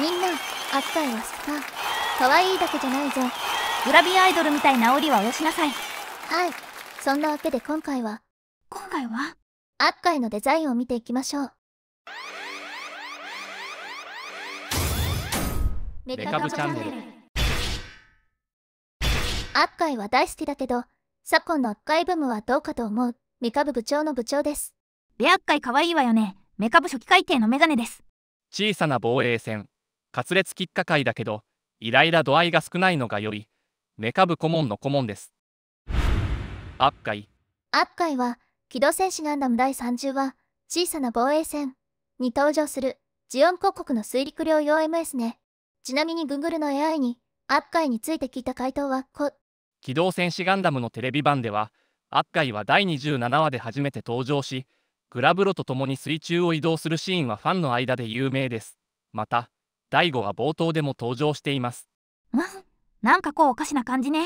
みんな扱いはした可愛いだけじゃないぞグラビアアイドルみたいなおりはよしなさいはいそんなわけで今回は今回はアッカイのデザインを見ていきましょうメカブチャンネルアッカイは大好きだけど昨今のアッカイブームはどうかと思うメカ部部長の部長ですレアッカイ可愛いわよねメカ部初期改定のメガネです小さな防衛戦滑裂喫下会だけど、イライラ度合いが少ないのがより、メカ部顧問の顧問です。アッイ。アッカイは、機動戦士ガンダム第30話、小さな防衛戦に登場する、ジオン広告の水陸両用 MS ね。ちなみにグングルの AI に、アッカイについて聞いた回答は、こ。機動戦士ガンダムのテレビ版では、アッカイは第27話で初めて登場し、グラブロと共に水中を移動するシーンはファンの間で有名です。また、大悟は冒頭でも登場していますうんなんかこうおかしな感じね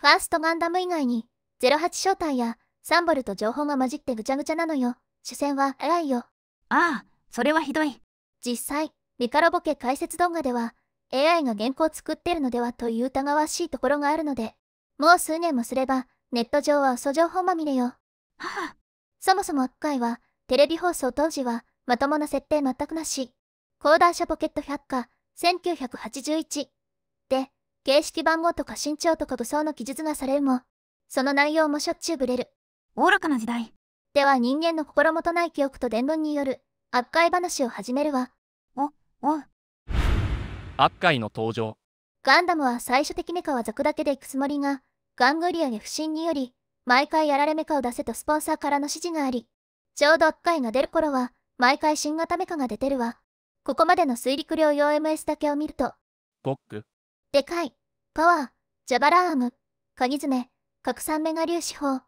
ファーストガンダム以外に08正体やサンボルと情報が混じってぐちゃぐちゃなのよ主戦は偉いよああそれはひどい実際ミカロボケ解説動画では AI が原稿を作ってるのではという疑わしいところがあるのでもう数年もすればネット上は嘘情報まみれよはあそもそも赤回はテレビ放送当時はまともな設定全くなし講談社ポケット百科、1981で、形式番号とか身長とか武装の記述がされるも、その内容もしょっちゅうぶれる。愚かな時代。では人間の心もとない記憶と伝聞による、悪界話を始めるわ。お、お。悪界の登場。ガンダムは最終的メカはザクだけで行くつもりが、ガングリアに不審により、毎回やられメカを出せとスポンサーからの指示があり、ちょうど悪界が出る頃は、毎回新型メカが出てるわ。ここまでの水陸両用 MS だけを見ると。ボック。でかい。パワー、ジャバラーム、カズ爪、核酸メガ粒子砲。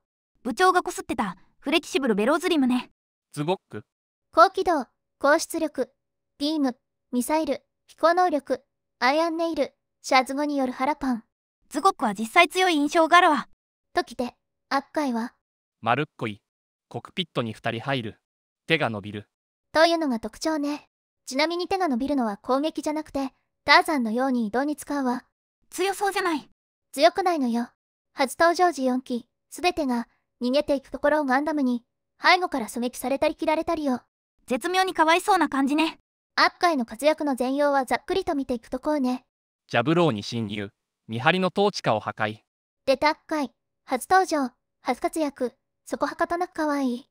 部長がこすってた、フレキシブルベローズリムね。ズボック。高機動、高出力、ビーム、ミサイル、飛行能力、アイアンネイル、シャーズ語による腹パン。ズゴックは実際強い印象があるわ。ときて、悪イは。丸っこい。コクピットに2人入る。手が伸びる。というのが特徴ね。ちなみに手が伸びるのは攻撃じゃなくて、ターザンのように移動に使うわ。強そうじゃない。強くないのよ。初登場時4期、すべてが、逃げていくところをガンダムに、背後から狙撃されたり切られたりよ。絶妙にかわいそうな感じね。アッカイの活躍の全容はざっくりと見ていくとこうね。ジャブローに侵入、見張りの統治下を破壊。出たアッカイ、初登場、初活躍、そこはかとなくかわいい。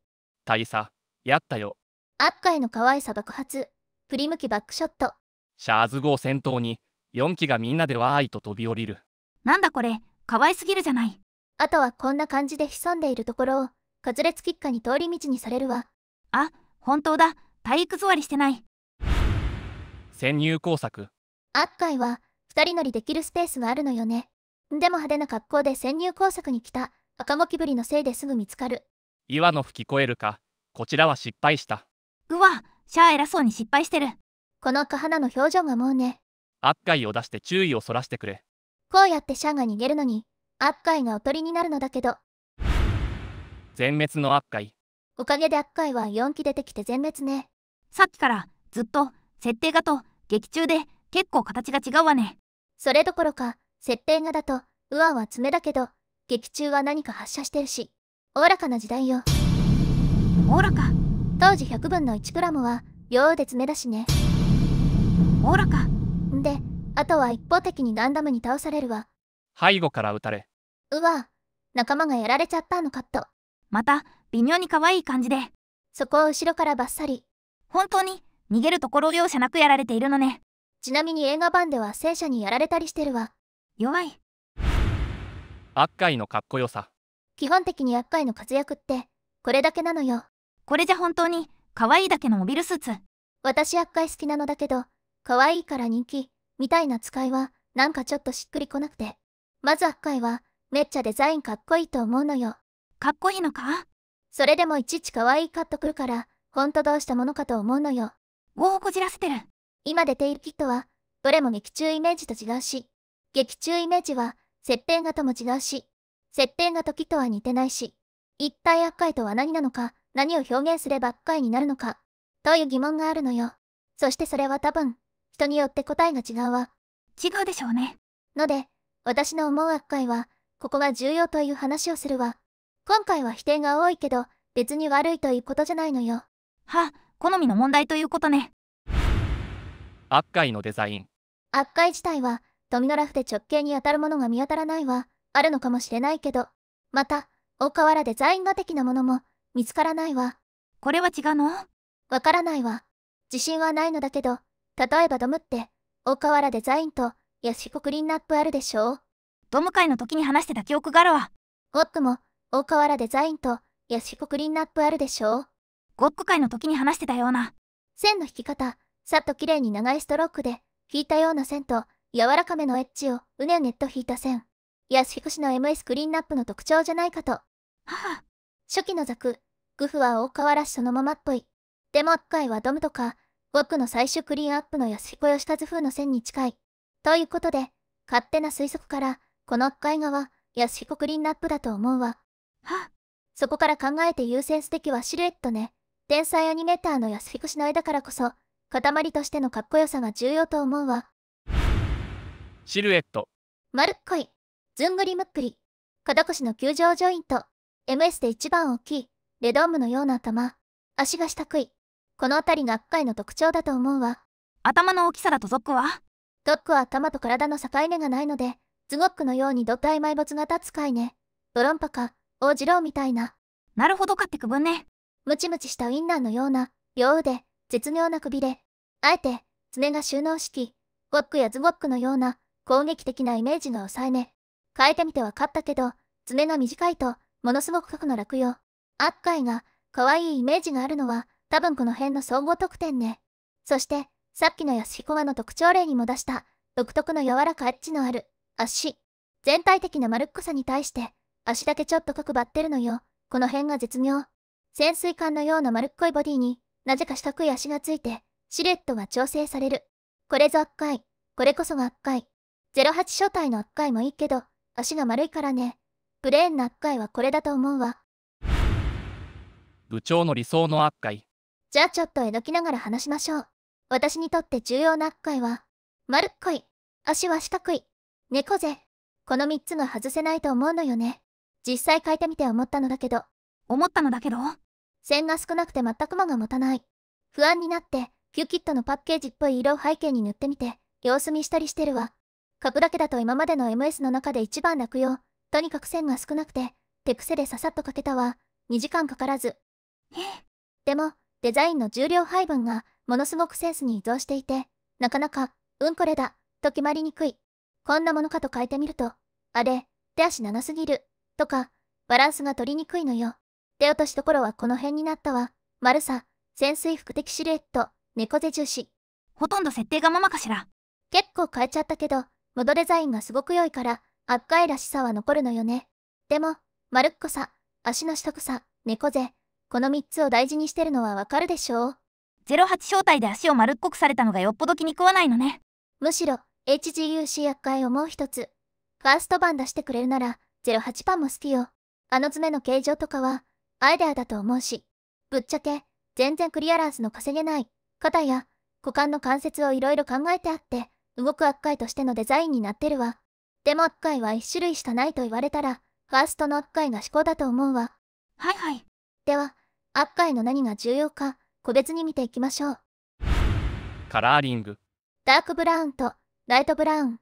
大佐、やったよ。アッカイの可愛さ爆発。振り向きバックショットシャーズ号先頭に4機がみんなでわーいと飛び降りるなんだこれ可愛すぎるじゃないあとはこんな感じで潜んでいるところをカズレツキッカに通り道にされるわあ本当だ体育座りしてない潜入工作アッカイは2人乗りできるスペースがあるのよねでも派手な格好で潜入工作に来た赤モキブリのせいですぐ見つかる岩の吹き越えるかこちらは失敗したうわシャア偉そうに失敗してるこのカハナの表情がもうね悪海を出して注意をそらしてくれこうやってシャアが逃げるのに悪海がおとりになるのだけど全滅の悪海おかげで悪海は4期出てきて全滅ねさっきからずっと設定画と劇中で結構形が違うわねそれどころか設定画だとウアンは爪だけど劇中は何か発射してるしおおらかな時代よおおらか当時100分の1グラムは秒で爪だしねおらかであとは一方的にガンダムに倒されるわ背後から撃たれうわ仲間がやられちゃったのかとまた微妙に可愛い感じでそこを後ろからバッサリ本当に逃げるところ容赦なくやられているのねちなみに映画版では戦車にやられたりしてるわ弱い厄介のかっこよさ基本的に厄介の活躍ってこれだけなのよこれじゃ本当に可愛いだけのモビルスーツ私厄介好きなのだけど可愛いから人気みたいな使いはなんかちょっとしっくりこなくてまず厄介はめっちゃデザインかっこいいと思うのよかっこいいのかそれでもいちいち可愛いカットくるからほんとどうしたものかと思うのよおをこじらせてる今出ているキットはどれも劇中イメージと違うし劇中イメージは設定画とも違うし設定画とキットは似てないし一体厄介とは何なのか何を表現すれば不快になるのか、という疑問があるのよ。そしてそれは多分、人によって答えが違うわ。違うでしょうね。ので、私の思う悪快は、ここが重要という話をするわ。今回は否定が多いけど、別に悪いということじゃないのよ。は、好みの問題ということね。悪快のデザイン。悪快自体は、富のラフで直径に当たるものが見当たらないわ。あるのかもしれないけど。また、大河原デザイン画的なものも、見つからないわ。これは違うのわからないわ。自信はないのだけど、例えばドムって、大河原デザインと、安彦クリーンナップあるでしょう。ドム会の時に話してた記憶があるわ。ゴックも、大河原デザインと、安彦クリーンナップあるでしょう。ゴック会の時に話してたような。線の引き方、さっと綺麗に長いストロークで、引いたような線と、柔らかめのエッジをうねうねっと引いた線。安彦氏の MS クリーンナップの特徴じゃないかと。はあ、初期のザク、グフは大河原そのままっぽい。でも、回はドムとか、僕の最終クリーンアップの安彦義和風の線に近い。ということで、勝手な推測から、この絵画側、安彦クリーンアップだと思うわ。はそこから考えて優先すべきはシルエットね。天才アニメーターの安彦氏の絵だからこそ、塊としてのかっこよさが重要と思うわ。シルエット。丸っこい。ずんぐりむっくり。肩越しの球場ジョイント。MS で一番大きい、レドームのような頭。足がしたくい。この辺りが赤いの特徴だと思うわ。頭の大きさだとゾックはゾックは頭と体の境目がないので、ズゴックのようにタイ埋没が立つ貝ね。ドロンパか、王次郎みたいな。なるほどかって区分ね。ムチムチしたウインナーのような、両腕、絶妙なくびれ。あえて、爪が収納式、ゴックやズゴックのような、攻撃的なイメージが抑えめ。変えてみて分かったけど、爪が短いと、ものすごく格の楽よ。アッカイが、可愛いイメージがあるのは、多分この辺の総合得点ね。そして、さっきのヤ彦ヒコワの特徴例にも出した、独特の柔らかエッジのある、足。全体的な丸っこさに対して、足だけちょっと角張ってるのよ。この辺が絶妙。潜水艦のような丸っこいボディに、なぜか四角い足がついて、シルエットが調整される。これぞ悪回。これこそが悪回。08初体の悪回もいいけど、足が丸いからね。プレーンな悪いはこれだと思うわ。部長の理想の悪いじゃあちょっとえのきながら話しましょう。私にとって重要な悪いは、丸っこい、足は四角い、猫背。この3つが外せないと思うのよね。実際書いてみて思ったのだけど。思ったのだけど線が少なくて全く間が持たない。不安になって、キューキットのパッケージっぽい色を背景に塗ってみて、様子見したりしてるわ。書くだけだと今までの MS の中で一番楽よ。とにかく線が少なくて、手癖でささっと書けたわ。2時間かからず。えでも、デザインの重量配分がものすごくセンスに依存していて、なかなか、うんこれだ、と決まりにくい。こんなものかと変えてみると、あれ、手足長すぎる、とか、バランスが取りにくいのよ。手落としどころはこの辺になったわ。丸さ、潜水服的シルエット、猫背重視。ほとんど設定がままかしら。結構変えちゃったけど、元デザインがすごく良いから、赤いらしさは残るのよね。でも、丸っこさ、足のしとくさ、猫背、この3つを大事にしてるのはわかるでしょう。08招待で足を丸っこくされたのがよっぽど気に食わないのね。むしろ、HGUC 厄介をもう一つ。ファースト版出してくれるなら、08パンも好きよ。あの爪の形状とかは、アイデアだと思うし。ぶっちゃけ、全然クリアランスの稼げない、肩や、股間の関節をいろいろ考えてあって、動く悪いとしてのデザインになってるわ。でも、いは1種類しかないと言われたら、ファーストの悪いが思考だと思うわ。はいはい。では、悪いの何が重要か、個別に見ていきましょう。カラーリング。ダークブラウンとライトブラウン。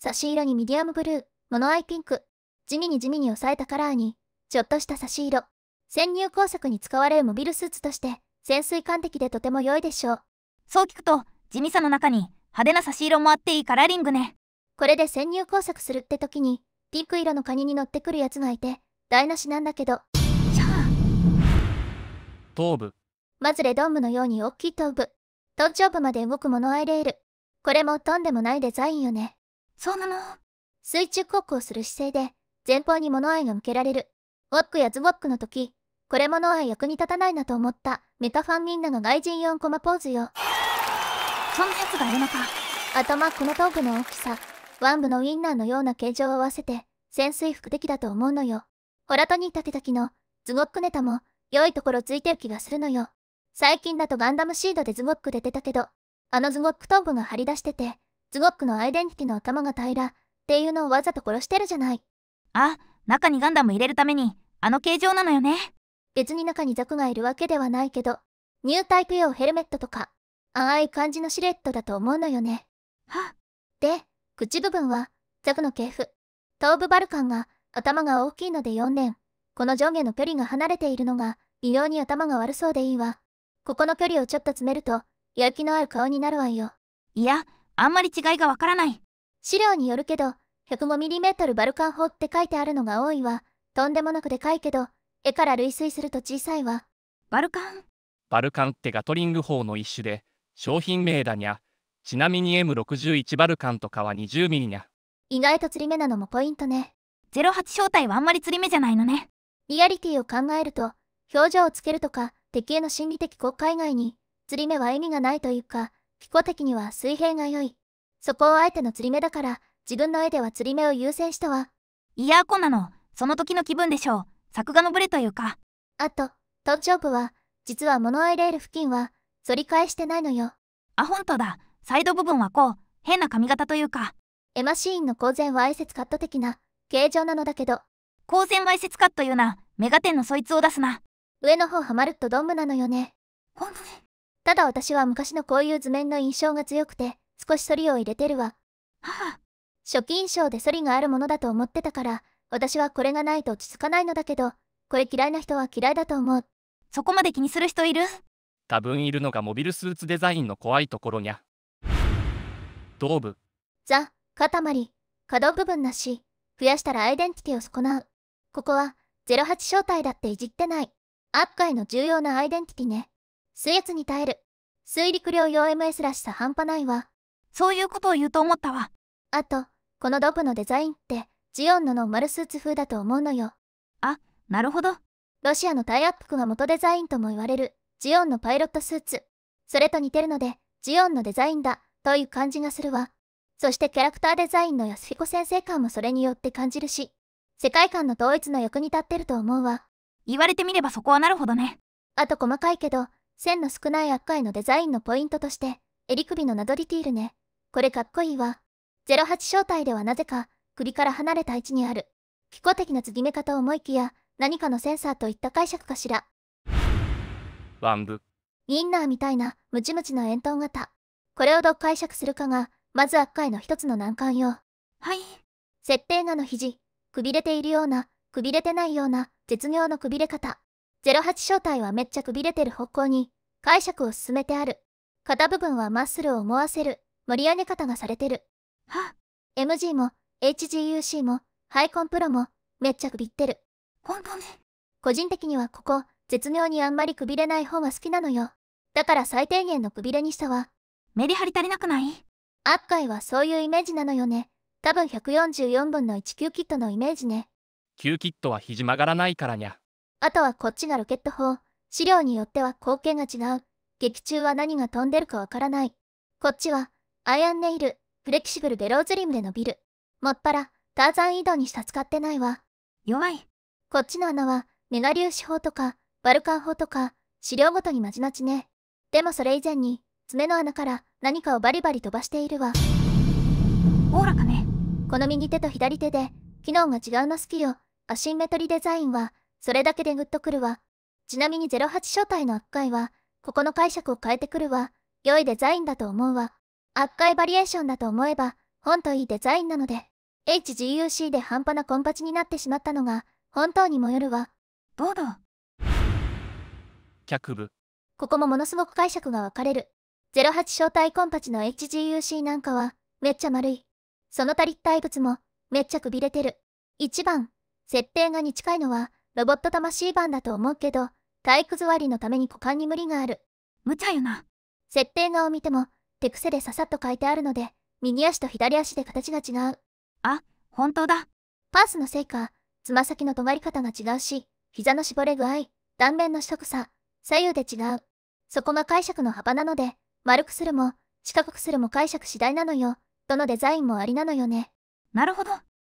差し色にミディアムブルー、モノアイピンク。地味に地味に抑えたカラーに、ちょっとした差し色。潜入工作に使われるモビルスーツとして、潜水艦的でとても良いでしょう。そう聞くと、地味さの中に派手な差し色もあっていいカラーリングね。これで潜入工作するって時に、ピンク色のカニに乗ってくるやつがいて、台無しなんだけど。頭部。マズレドームのように大きい頭部。頭頂部まで動くモノアイレール。これもとんでもないデザインよね。そうなの水中航行する姿勢で、前方にモノアイが向けられる。ウォックやズウォックの時、これモノアイ役に立たないなと思った、メタファンみんなの外人4コマポーズよ。そんなやつがいるのか。頭この頭部の大きさ、ワ部のウィンナーのような形状を合わせて、潜水服的だと思うのよ。ホラトニーたけたきの、ズゴックネタも、良いところついてる気がするのよ。最近だとガンダムシードでズゴック出てたけど、あのズゴックトンボが張り出してて、ズゴックのアイデンティティの頭が平ら、っていうのをわざと殺してるじゃない。あ、中にガンダム入れるために、あの形状なのよね。別に中にザクがいるわけではないけど、ニュータイプ用ヘルメットとか、ああいう感じのシルエットだと思うのよね。はで、口部分は、ザグの系譜。頭部バルカンが頭が大きいので4連。この上下の距離が離れているのが、異様に頭が悪そうでいいわ。ここの距離をちょっと詰めると、やる気のある顔になるわよ。いや、あんまり違いがわからない。資料によるけど、105mm バルカン砲って書いてあるのが多いわ。とんでもなくでかいけど、絵から類推すると小さいわ。バルカンバルカンってガトリング砲の一種で、商品名だにゃ、ちなみに M61 バルカンとかは20ミリにゃ。意外と釣り目なのもポイントね。08正体はあんまり釣り目じゃないのね。リアリティを考えると、表情をつけるとか、敵への心理的効果以外に、釣り目は意味がないというか、飛行的には水平が良い。そこを相手の釣り目だから、自分の絵では釣り目を優先したわ。いやーこなの、その時の気分でしょう。作画のブレというか。あと、頭頂部は、実はモノアイレール付近は、反り返してないのよ。あ、ほんとだ。サイド部分はこう、変な髪型というか。エマシーンの公然わいせつカット的な形状なのだけど。公然わいせつカットいうな、メガテンのそいつを出すな。上の方ハマるとドンムなのよね。本当にただ私は昔のこういう図面の印象が強くて、少し反りを入れてるわ。はあ。初期印象で反りがあるものだと思ってたから、私はこれがないと落ち着かないのだけど、これ嫌いな人は嫌いだと思う。そこまで気にする人いる多分いるのがモビルスーツデザインの怖いところにゃ。頭部ザ・塊可動部分なし増やしたらアイデンティティを損なうここは08正体だっていじってないアッカイの重要なアイデンティティね水圧に耐える水陸両用 MS らしさ半端ないわそういうことを言うと思ったわあとこのドブのデザインってジオンのノーマルスーツ風だと思うのよあなるほどロシアのタイアップクが元デザインとも言われるジオンのパイロットスーツそれと似てるのでジオンのデザインだという感じがするわ。そしてキャラクターデザインの安彦先生感もそれによって感じるし、世界観の統一の役に立ってると思うわ。言われてみればそこはなるほどね。あと細かいけど、線の少ない悪へのデザインのポイントとして、襟首のなぞりティールね。これかっこいいわ。08正体ではなぜか、首から離れた位置にある。気候的な継ぎ目かと思いきや、何かのセンサーといった解釈かしら。ワンブ。インナーみたいなムチムチの円筒型。これをどう解釈するかが、まず悪いの一つの難関よ。はい。設定画の肘、くびれているような、くびれてないような、絶妙のくびれ方。08正体はめっちゃくびれてる方向に、解釈を進めてある。肩部分はマッスルを思わせる、盛り上げ方がされてる。は MG も、HGUC も、ハイコンプロも、めっちゃくびってる。本当ね。個人的にはここ、絶妙にあんまりくびれない方が好きなのよ。だから最低限のくびれにしたわ。メリハリ足りなくないアッカイはそういうイメージなのよね。多分144分の1級キットのイメージね。級キットは肘曲がらないからにゃ。あとはこっちがロケット砲。資料によっては光景が違う。劇中は何が飛んでるかわからない。こっちは、アイアンネイル、フレキシブルでローズリムで伸びる。もっぱら、ターザン移動にしか使ってないわ。弱い。こっちの穴は、メガ粒子砲とか、バルカン砲とか、資料ごとにまちまちね。でもそれ以前に、爪の穴から何かをバリバリ飛ばしているわおおらかねこの右手と左手で機能が違うの好きよアシンメトリデザインはそれだけでグッとくるわちなみに08正体の悪回はここの解釈を変えてくるわ良いデザインだと思うわ悪回バリエーションだと思えばほんといいデザインなので HGUC で半端なコンパチになってしまったのが本当にもよるわボード脚部ここもものすごく解釈が分かれる08小体コンパチの HGUC なんかは、めっちゃ丸い。その他立体物も、めっちゃくびれてる。1番、設定画に近いのは、ロボット魂版だと思うけど、体育座りのために股間に無理がある。無茶よな。設定画を見ても、手癖でささっと書いてあるので、右足と左足で形が違う。あ、本当だ。パースのせいか、つま先の止まり方が違うし、膝の絞れ具合、断面の角さ、左右で違う。そこが解釈の幅なので、丸くするも、四角くするも解釈次第なのよ。どのデザインもありなのよね。なるほど。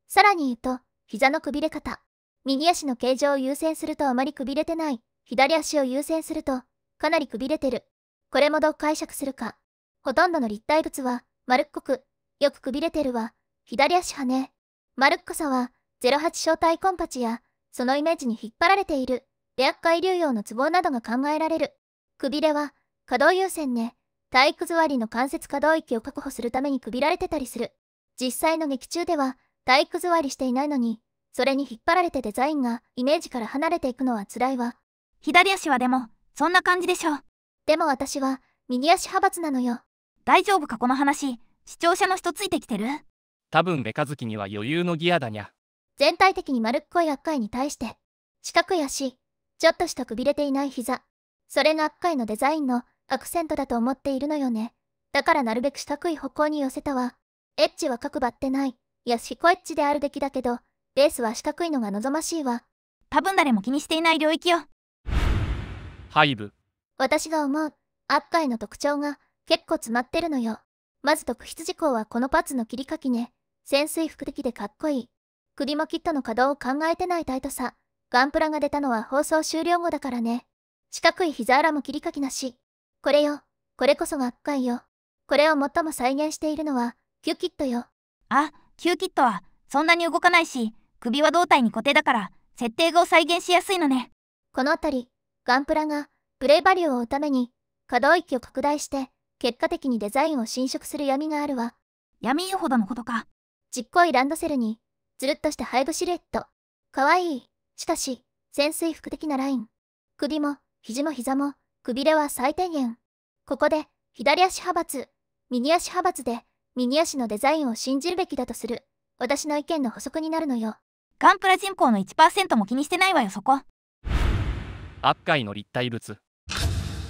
さらに言うと、膝のくびれ方。右足の形状を優先するとあまりくびれてない。左足を優先すると、かなりくびれてる。これもどう解釈するか。ほとんどの立体物は、丸っこく、よくくびれてるわ。左足はね。丸っこさは、08小体コンパチや、そのイメージに引っ張られている、レアッカ流用のツボなどが考えられる。くびれは、可動優先ね。体育座りの関節可動域を確保するためにくびられてたりする。実際の劇中では、体育座りしていないのに、それに引っ張られてデザインがイメージから離れていくのは辛いわ。左足はでも、そんな感じでしょう。でも私は、右足派閥なのよ。大丈夫かこの話、視聴者の人ついてきてる多分ベカ好きには余裕のギアだにゃ。全体的に丸っこい悪回に対して、四角い足、ちょっとしたくびれていない膝、それが悪回のデザインのアクセントだと思っているのよね。だからなるべく四角い方向に寄せたわ。エッジは角張ってない。やしコエッジであるべきだけど、ベースは四角いのが望ましいわ。多分誰も気にしていない領域よ。ハイブ。私が思う、カイの特徴が結構詰まってるのよ。まず特筆事項はこのパーツの切り欠きね。潜水服的でかっこいい。首もキットの稼働を考えてないタイトさ。ガンプラが出たのは放送終了後だからね。四角い膝裏も切り欠きなし。これよ。これこそが深いよ。これを最も再現しているのは、キューキットよ。あ、キューキットは、そんなに動かないし、首は胴体に固定だから、設定後を再現しやすいのね。このあたり、ガンプラが、プレイバリューを追うために、可動域を拡大して、結果的にデザインを侵食する闇があるわ。闇湯ほどのことか。ちっこいランドセルに、つるっとしたハイブシルエット。かわいい。しかし、潜水服的なライン。首も、肘も膝も、くびれは最低限。ここで、左足派閥、右足派閥で、右足のデザインを信じるべきだとする、私の意見の補足になるのよ。ガンプラ人口の1%も気にしてないわよ、そこ。悪海の立体物。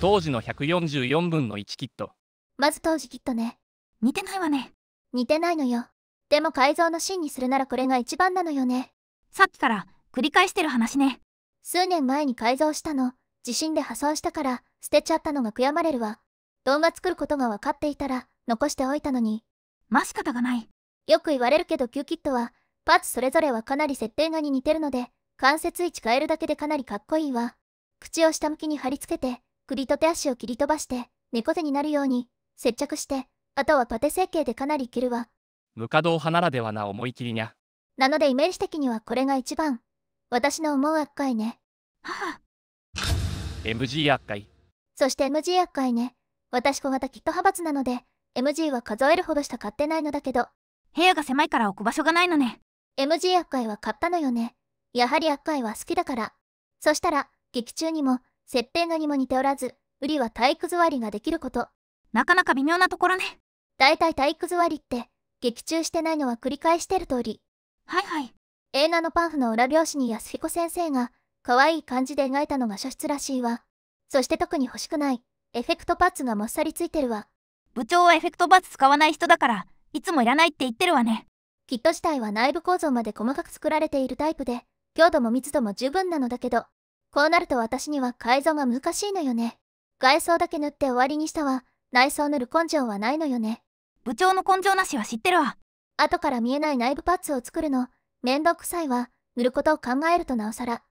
当時の144分の1キット。まず当時キットね。似てないわね。似てないのよ。でも改造の芯にするならこれが一番なのよね。さっきから繰り返してる話ね。数年前に改造したの。地震で破損したから捨てちゃったのが悔やまれるわ。動画作ることが分かっていたら残しておいたのに。まし方がない。よく言われるけど Q キットはパーツそれぞれはかなり設定画に似てるので関節位置変えるだけでかなりかっこいいわ。口を下向きに貼り付けて首と手足を切り飛ばして猫背になるように接着してあとはパテ成形でかなりいけるわ。ムカド派ならではな思い切りにゃ。なのでイメージ的にはこれが一番私の思う悪いね。はは MG 厄介そして MG 厄介ね私小型キット派閥なので MG は数えるほどしか買ってないのだけど部屋が狭いから置く場所がないのね MG 厄介は買ったのよねやはり厄介は好きだからそしたら劇中にも設定画にも似ておらず売りは体育座りができることなかなか微妙なところねだいたい体育座りって劇中してないのは繰り返してる通りはいはい映画のパンフの裏表紙に安彦先生が可愛い感じで描いたのが初出らしいわ。そして特に欲しくない。エフェクトパッツがもっさりついてるわ。部長はエフェクトパッツ使わない人だから、いつもいらないって言ってるわね。キット自体は内部構造まで細かく作られているタイプで、強度も密度も十分なのだけど、こうなると私には改造が難しいのよね。外装だけ塗って終わりにしたわ。内装塗る根性はないのよね。部長の根性なしは知ってるわ。後から見えない内部パッツを作るの、めんどくさいわ。塗ることを考えるとなおさら。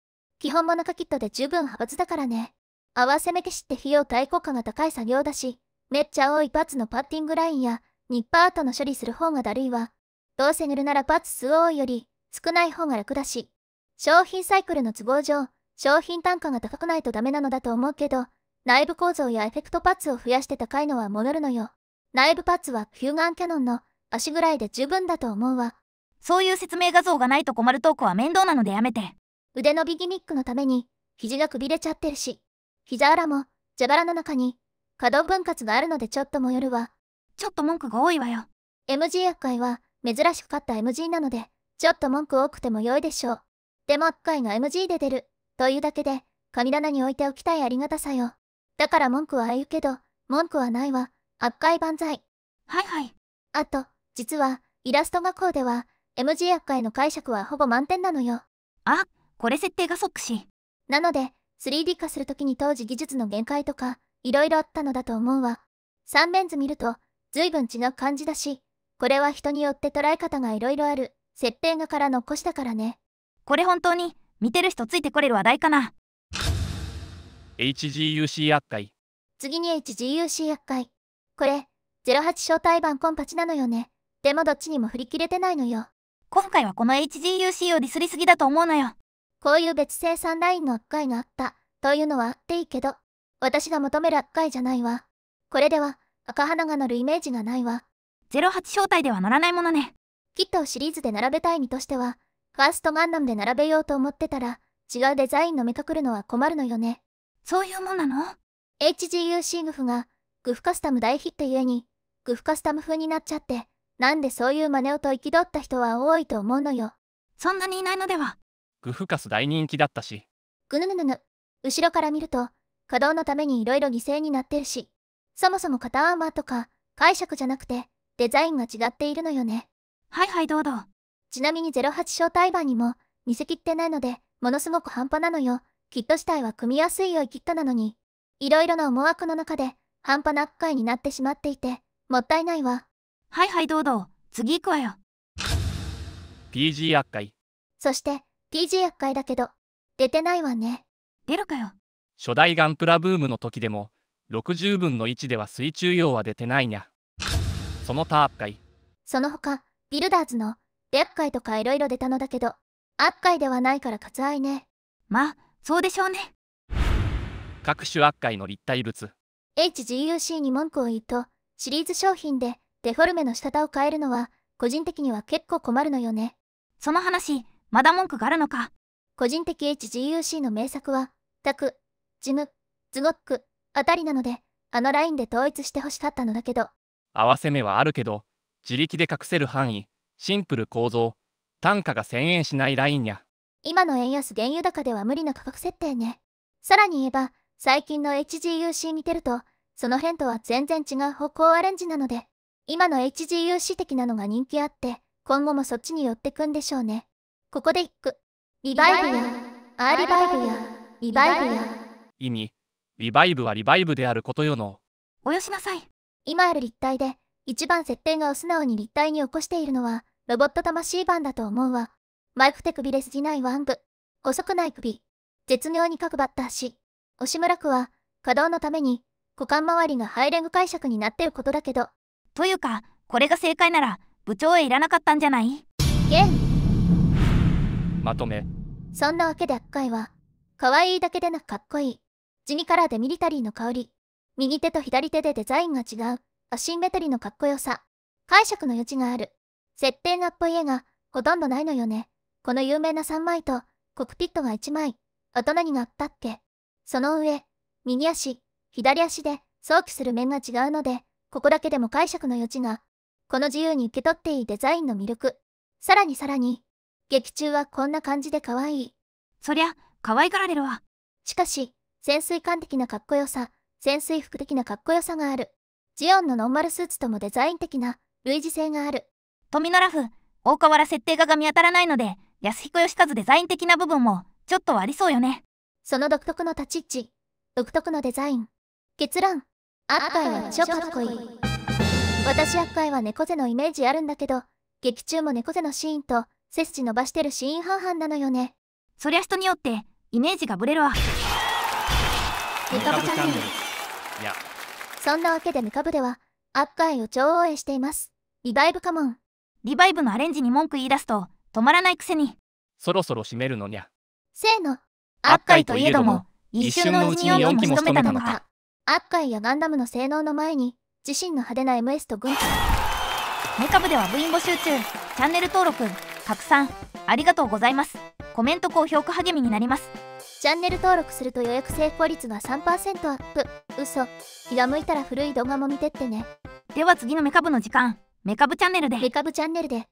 基本モナカキットで十分派閥だからね。合わせ目消しって費用対効果が高い作業だし、めっちゃ多いパーツのパッティングラインや、ニッパー跡の処理する方がだるいわ。どうせ塗るならパーツ数多いより、少ない方が楽だし。商品サイクルの都合上、商品単価が高くないとダメなのだと思うけど、内部構造やエフェクトパーツを増やして高いのは戻るのよ。内部パーツはヒューガンキャノンの足ぐらいで十分だと思うわ。そういう説明画像がないと困るトークは面倒なのでやめて。腕のビギミックのために、肘がくびれちゃってるし、膝裏も、蛇腹の中に、可動分割があるのでちょっともよるわ。ちょっと文句が多いわよ。MG 厄介は、珍しく勝った MG なので、ちょっと文句多くても良いでしょう。でも厄介が MG で出る、というだけで、神棚に置いておきたいありがたさよ。だから文句は言うけど、文句はないわ。悪界万歳。はいはい。あと、実は、イラスト学校では、MG 悪界の解釈はほぼ満点なのよ。あ、これ設定が即し。なので、3D 化するときに当時技術の限界とか、いろいろあったのだと思うわ。3レンズ見ると、随分違う感じだし、これは人によって捉え方がいろいろある、設定画から残したからね。これ本当に、見てる人ついてこれる話題かな。HGUC 厄介。次に HGUC 厄介。これ、08招待版コンパチなのよね。でもどっちにも振り切れてないのよ。今回はこの HGUC をディスりすぎだと思うのよ。こういう別生産ラインの悪解があった、というのはあっていいけど、私が求める悪解じゃないわ。これでは、赤花が乗るイメージがないわ。08招待では乗らないものね。キットをシリーズで並べたい身としては、ファーストガンダムで並べようと思ってたら、違うデザインの目とくるのは困るのよね。そういうもんなの ?HGUC グフが、グフカスタム大ヒットゆえに、グフカスタム風になっちゃって、なんでそういう真似をと憤った人は多いと思うのよ。そんなにいないのではグフカス大人気だったしぐぬぬぬぬ後ろから見ると稼働のためにいろいろ犠牲になってるしそもそも肩アーマーとか解釈じゃなくてデザインが違っているのよねはいはいどうぞちなみに08小隊版にも見せきってないのでものすごく半端なのよキット自体は組みやすいよいキットなのにいろいろな思惑の中で半端ないになってしまっていてもったいないわはいはいどうぞ次行くわよ PG 悪い。そして t j 厄介だけど、出てないわね。出るかよ。初代ガンプラブームの時でも、60分の1では水中用は出てないにゃ。その他カイその他、ビルダーズの、厄介とか色々出たのだけど、厄介ではないから割愛ね。まあ、そうでしょうね。各種厄介の立体物。HGUC に文句を言うと、シリーズ商品でデフォルメの仕方を変えるのは、個人的には結構困るのよね。その話、まだ文句があるのか個人的 HGUC の名作は、タク、ジム、ズゴック、あたりなので、あのラインで統一してほしかったのだけど。合わせ目はあるけど、自力で隠せる範囲、シンプル構造、単価が1000円しないラインや。今の円安原油高では無理な価格設定ね。さらに言えば、最近の HGUC 見てると、その辺とは全然違う方向アレンジなので、今の HGUC 的なのが人気あって、今後もそっちに寄ってくんでしょうね。ここで一句。リバイブや、アーリバイブや、リバイブや。意味、リバイブはリバイブであることよの。およしなさい。今ある立体で、一番設定がお素直に立体に起こしているのは、ロボット魂版だと思うわ。マイク手首レスじないワング。細くない首。絶妙に角ばった足。押村区は、稼働のために、股間周りがハイレグ解釈になってることだけど。というか、これが正解なら、部長へいらなかったんじゃない現まとめそんなわけで悪界は可愛いだけでなくかっこいい地味カラーでミリタリーの香り右手と左手でデザインが違うアシンメトリーのかっこよさ解釈の余地がある設定がっぽい絵がほとんどないのよねこの有名な3枚とコクピットが1枚大人になったっけその上右足左足で想起する面が違うのでここだけでも解釈の余地がこの自由に受け取っていいデザインの魅力さらにさらに劇中はこんな感じで可愛い。そりゃ、可愛がられるわ。しかし、潜水艦的なかっこよさ、潜水服的なかっこよさがある。ジオンのノンマルスーツともデザイン的な類似性がある。富野ラフ、大河原設定画が見当たらないので、安彦義和デザイン的な部分もちょっとありそうよね。その独特の立ち位置、独特のデザイン。結論、アッカイは超かっこいい。私アッカイは猫背のイメージあるんだけど、劇中も猫背のシーンと、背筋伸ばしてるシーン半々なのよねそりゃ人によってイメージがブレるわムカブチャンネルそんなわけでムカブではアッカイを超応援していますリバイブカモンリバイブのアレンジに文句言い出すと止まらないくせにそろそろ締めるのにゃせーのアッカイといえども一瞬のうちに4機も仕留めたのかアッカイやガンダムの性能の前に自身の派手な MS と軍隊メカブでは部員募集中チャンネル登録拡散ありがとうございますコメント高評価励みになりますチャンネル登録すると予約成功率が3%アップ嘘気が向いたら古い動画も見てってねでは次のメカブの時間メカブチャンネルでメカブチャンネルで